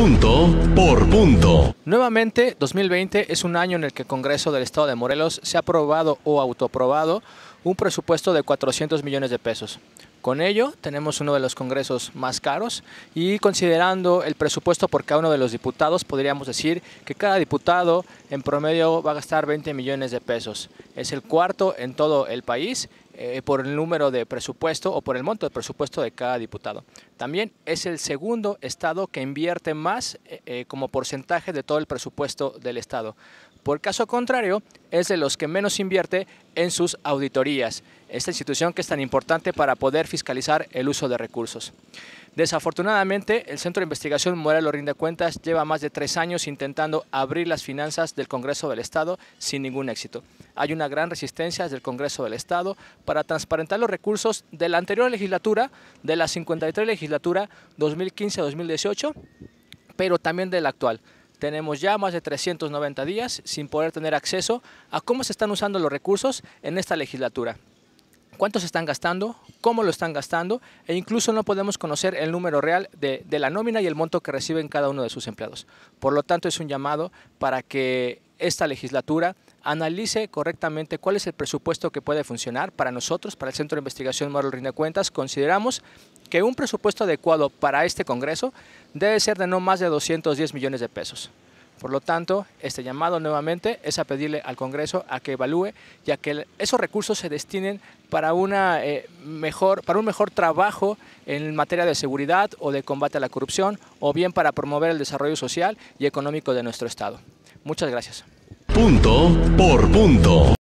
Punto por punto. Nuevamente, 2020 es un año en el que el Congreso del Estado de Morelos se ha aprobado o autoaprobado un presupuesto de 400 millones de pesos. Con ello, tenemos uno de los congresos más caros y considerando el presupuesto por cada uno de los diputados, podríamos decir que cada diputado en promedio va a gastar 20 millones de pesos. Es el cuarto en todo el país eh, por el número de presupuesto o por el monto de presupuesto de cada diputado. También es el segundo estado que invierte más eh, eh, como porcentaje de todo el presupuesto del estado. Por caso contrario, es de los que menos invierte en sus auditorías, esta institución que es tan importante para poder fiscalizar el uso de recursos. Desafortunadamente, el Centro de Investigación Moral Rinde Cuentas lleva más de tres años intentando abrir las finanzas del Congreso del Estado sin ningún éxito. Hay una gran resistencia desde el Congreso del Estado para transparentar los recursos de la anterior legislatura, de la 53 legislatura 2015-2018, pero también de la actual. Tenemos ya más de 390 días sin poder tener acceso a cómo se están usando los recursos en esta legislatura cuánto están gastando, cómo lo están gastando e incluso no podemos conocer el número real de, la nómina y el monto que reciben cada uno de sus empleados. Por lo tanto, es un llamado para que esta legislatura analice correctamente cuál es el presupuesto que puede funcionar para nosotros, para el Centro de Investigación Moral Rinde Cuentas. Consideramos que un presupuesto adecuado para este Congreso debe ser de no más de 210 millones de pesos. Por lo tanto, este llamado nuevamente es a pedirle al Congreso a que evalúe y a que esos recursos se destinen para, una, eh, mejor, para un mejor trabajo en materia de seguridad o de combate a la corrupción o bien para promover el desarrollo social y económico de nuestro Estado. Muchas gracias. Punto por punto.